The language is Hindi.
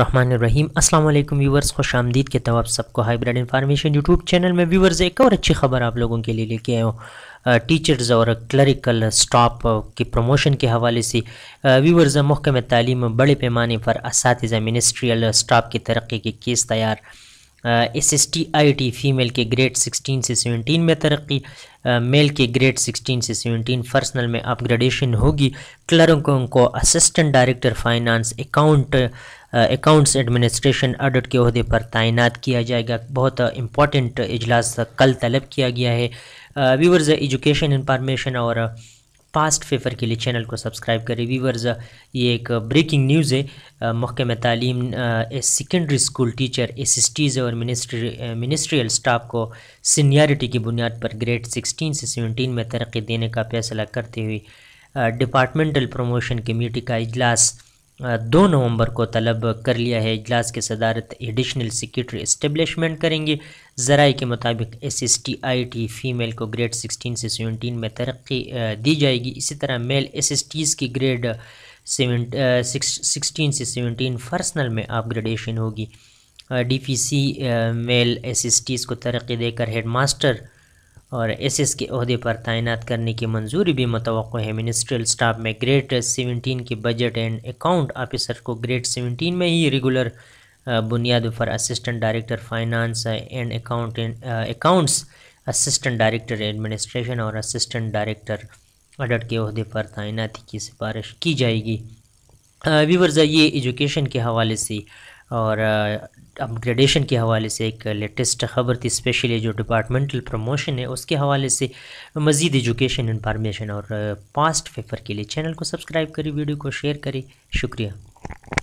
अस्सलाम वालेकुम व्यूवर्स खुश आमदीद के तब सबको हाइब्रिड इन्फॉर्मेशन यूट्यूब चैनल में व्यूवर्स एक और अच्छी खबर आप लोगों के लिए लेके आए हो टीचर्स और क्लरिकल स्टाफ की प्रमोशन के हवाले से व्यूवर्स महकम तालीम बड़े पैमाने पर इस मिनिस्ट्रियल स्टाफ की तरक्की के केस तैयार S S T I T female के ग्रेड सिक्सटीन से सेवनटीन में तरक्की मेल के ग्रेड 16 से 17 पर्सनल में अपग्रेडेशन होगी क्लर्कों को assistant director finance account accounts administration audit के अहदे पर तैनात किया जाएगा बहुत इंपॉर्टेंट इजलास कल तलब किया गया है व्यूवर्स एजुकेशन इंफॉर्मेशन और फास्ट फेफर के लिए चैनल को सब्सक्राइब करें वीवर्स ये एक ब्रेकिंग न्यूज़ है महकम तालीम सेकेंडरी स्कूल टीचर एसिस्टीज़ और मिनिस्ट्री मिनिस्ट्रियल स्टाफ को सीनियरिटी की बुनियाद पर ग्रेड 16 से 17 में तरक्की देने का फैसला करते हुए डिपार्टमेंटल प्रमोशन कमेटी का इजलास दो नवंबर को तलब कर लिया है इजलास के सदारत एडिशनल सेक्रेटरी इस्टेबलिशमेंट करेंगे ज़राए के मुताबिक S S T I T female को ग्रेड सिक्सटीन से सेवनटीन में तरक्की दी जाएगी इसी तरह मेल एस एस टीज़ की ग्रेड सेवन सिक्सटीन से सेवनटीन पर्सनल में अपग्रेडेशन होगी D P C male S S Ts को तरक्की देकर हेड मास्टर और एस एस के अहदे पर तैनात करने की मंजूरी भी मतव है मिनिस्ट्रियल स्टाफ में ग्रेड सेवनटीन के बजट एंड अकाउंट ऑफिसर को ग्रेड सेवनटीन में ही रेगुलर uh, बुनियाद पर assistant director finance and account accounts assistant director administration और असिस्टेंट डायरेक्टर अडट के अहदे पर तैनाती की सिफारिश की जाएगी व्यवर्जा uh, ये एजुकेशन के हवाले से और अपग्रेडेशन के हवाले से एक लेटेस्ट खबर थी स्पेशली जो डिपार्टमेंटल प्रमोशन है उसके हवाले से मज़ीद एजुकेशन इन्फॉर्मेशन और पास्ट पेपर के लिए चैनल को सब्सक्राइब करें वीडियो को शेयर करें शुक्रिया